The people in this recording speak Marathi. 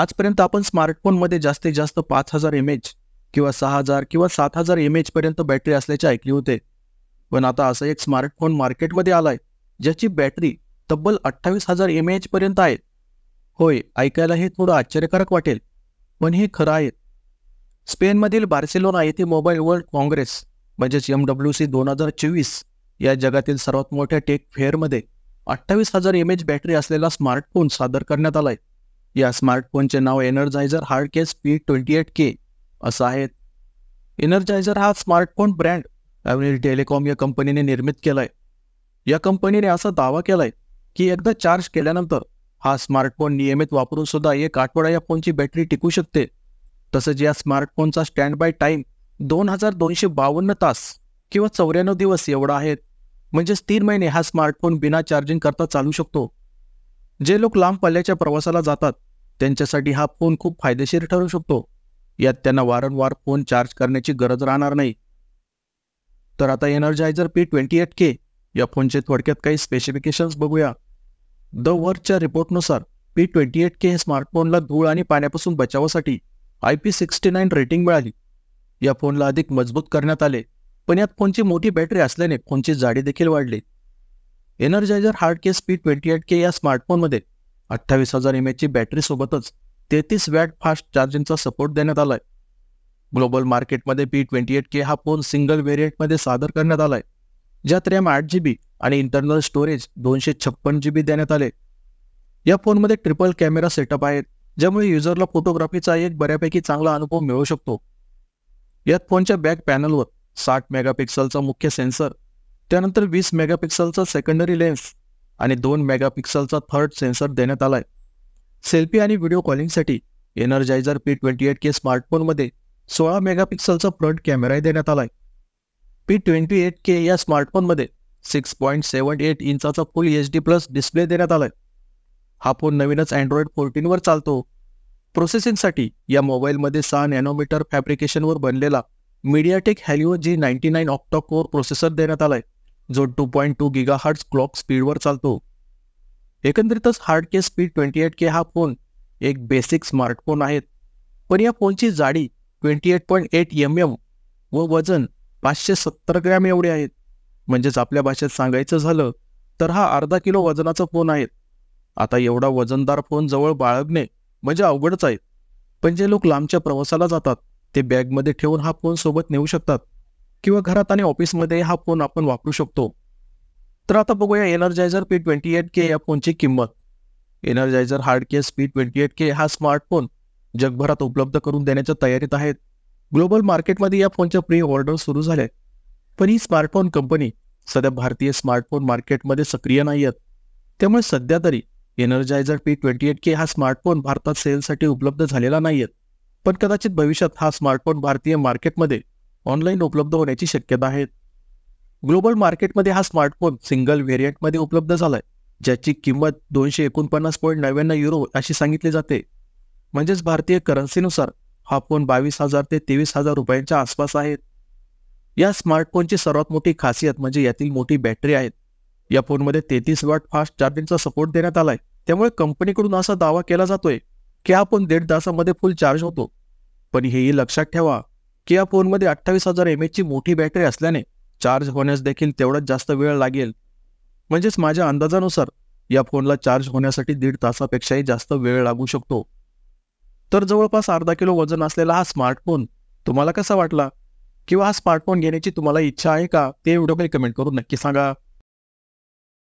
आजपर्यंत आपण स्मार्टफोनमध्ये जास्तीत जास्त पाच हजार एम एच किंवा सहा हजार किंवा सात हजार एम एचपर्यंत बॅटरी असल्याचे ऐकले होते पण आता असं एक स्मार्टफोन मार्केटमध्ये आलाय ज्याची बॅटरी तब्बल अठ्ठावीस हजार एम एचपर्यंत आहे होय ऐकायला हे थोडं आश्चर्यकारक वाटेल पण हे खरं आहे स्पेनमधील बार्सिलोना येथे मोबाईल वर्ल्ड काँग्रेस म्हणजेच एम डब्ल्यू सी दोन हजार चोवीस या जगातील सर्वात मोठ्या टेक फेअरमध्ये अठ्ठावीस हजार एम एच बॅटरी असलेला स्मार्टफोन सादर करण्यात आलाय या स्मार्टफोनचे नाव Energizer hard case P twenty eight K असं आहे एनर्जायझर हा स्मार्टफोन ब्रँड ॲव्हनिल टेलिकॉम या कंपनीने निर्मित केलाय या कंपनीने असा दावा केलाय की एकदा चार्ज केल्यानंतर हा स्मार्टफोन नियमित वापरून सुद्धा एक आठवडा या फोनची बॅटरी टिकू शकते तसंच या स्मार्टफोनचा स्टँड बाय टाईम दोन हजार दोनशे बावन्न तास किंवा चौऱ्याण्णव दिवस एवढा आहे म्हणजेच तीन महिने हा स्मार्टफोन बिना चार्जिंग करता चालू शकतो जे लोक लांब पल्ल्याच्या प्रवासाला जातात त्यांच्यासाठी हा फोन खूप फायदेशीर ठरू शकतो यात त्यांना वारंवार फोन चार्ज करण्याची गरज राहणार नाही तर आता Energizer P twenty eight K या फोनचे थोडक्यात काही स्पेसिफिकेशन्स बघूया द वर्कच्या रिपोर्टनुसार पी ट्वेंटी एट के हे स्मार्टफोनला धूळ आणि पाण्यापासून बचावासाठी I P sixty nine rating मिळाली या फोनला अधिक मजबूत करण्यात आले पण यात फोनची मोठी बॅटरी असल्याने फोनची जाडी देखील वाढली Energizer hard case P twenty eight K या स्मार्टफोनमध्ये अठ्ठावीस हजार एम एचची बॅटरीसोबतच तेहतीस वॅट फास्ट चार्जिंगचा सपोर्ट देण्यात आलाय ग्लोबल मार्केटमध्ये पी ट्वेंटी एट के हा फोन सिंगल व्हेरियंटमध्ये सादर करण्यात आलाय ज्यात रॅम आठ जी बी आणि इंटरनल स्टोरेज दोनशे छप्पन जी बी देण्यात आले या फोनमध्ये ट्रिपल कॅमेरा सेटअप आहेत ज्यामुळे युजरला फोटोग्राफीचा एक बऱ्यापैकी चांगला अनुभव मिळू शकतो यात फोनच्या बॅक पॅनलवर साठ मेगापिक्सलचा मुख्य सेन्सर त्यानंतर वीस मेगापिक्सलचा सेकंडरी लेन्स आणि दोन मेगापिक्सलचा थर्ड सेन्सर देण्यात आलाय सेल्फी आणि व्हिडिओ कॉलिंगसाठी Energizer P twenty eight K स्मार्टफोनमध्ये सोळा मेगापिक्सलचा फ्रंट कॅमेराही देण्यात आलाय पी ट्वेंटी एट के या स्मार्टफोनमध्ये सिक्स पॉईंट सेव्हन एट इंचाचा full H D plus display देण्यात आलाय हा फोन नवीनच अँड्रॉइड फोर्टीनवर चालतो प्रोसेसिंगसाठी या मोबाईलमध्ये सहा नॅनोमीटर फॅब्रिकेशनवर बनलेला MediaTek Helio G ninety nine octa processor देण्यात आलाय जो two point two gigahertz clock स्पीडवर चालतो एकंदरीतच hard K speed twenty eight K हा फोन एक बेसिक स्मार्टफोन आहेत पण या फोनची जाडी twenty eight point eight M M व वजन पाचशे सत्तर ग्रॅम एवढे आहेत म्हणजेच आपल्या भाषेत सांगायचं झालं तर हा अर्धा किलो वजनाचा फोन आहे आता एवढा वजनदार फोन जवळ बाळगणे म्हणजे अवघडच आहे पण जे लोक लांबच्या प्रवासाला जातात ते बॅगमध्ये ठेवून हा फोन सोबत नेऊ शकतात किंवा घरात आणि ऑफिसमध्ये हा फोन आपण वापरू शकतो तर आता बघूया Energizer P twenty eight K या फोनची किंमत Energizer hard case P twenty eight K हा स्मार्टफोन जगभरात उपलब्ध करून देण्याच्या तयारीत आहेत ग्लोबल मार्केटमध्ये या फोनच्या प्री ऑर्डर सुरू झाले पण ही स्मार्टफोन कंपनी सध्या भारतीय स्मार्टफोन मार्केटमध्ये सक्रिय नाही आहेत त्यामुळे सध्या तरी Energizer P twenty eight K हा स्मार्टफोन भारतात सेलसाठी उपलब्ध झालेला नाही आहेत पण कदाचित भविष्यात हा स्मार्टफोन भारतीय मार्केटमध्ये ऑनलाईन उपलब्ध होण्याची शक्यता आहे ग्लोबल मार्केटमध्ये हा स्मार्टफोन सिंगल व्हेरियंटमध्ये उपलब्ध झाला आहे ज्याची किंमत दोनशे एकोणपन्नास पॉईंट नव्याण्णव युरो अशी सांगितली जाते म्हणजेच भारतीय करन्सीनुसार हा फोन बावीस हजार ते तेवीस हजार रुपयांच्या आसपास आहेत या स्मार्टफोनची सर्वात मोठी खासियत म्हणजे यातील मोठी बॅटरी आहेत या फोनमध्ये तेहतीस वॉट फास्ट चार्जिंगचा सपोर्ट देण्यात आलाय त्यामुळे कंपनीकडून असा दावा केला जातोय की हा फोन दीड तासामध्ये फुल चार्ज होतो पण हेही लक्षात ठेवा किया फोनमध्ये अठ्ठावीस हजार एम एचची मोठी बॅटरी असल्याने चार्ज होण्यास देखील तेवढाच जास्त वेळ लागेल म्हणजेच माझ्या अंदाजानुसार या फोनला चार्ज होण्यासाठी दीड तासापेक्षाही जास्त वेळ लागू शकतो तर जवळपास अर्धा किलो वजन असलेला हा स्मार्टफोन तुम्हाला कसा वाटला किंवा हा स्मार्टफोन घेण्याची तुम्हाला इच्छा आहे का ते व्हिडिओ काही कमेंट करून नक्की सांगा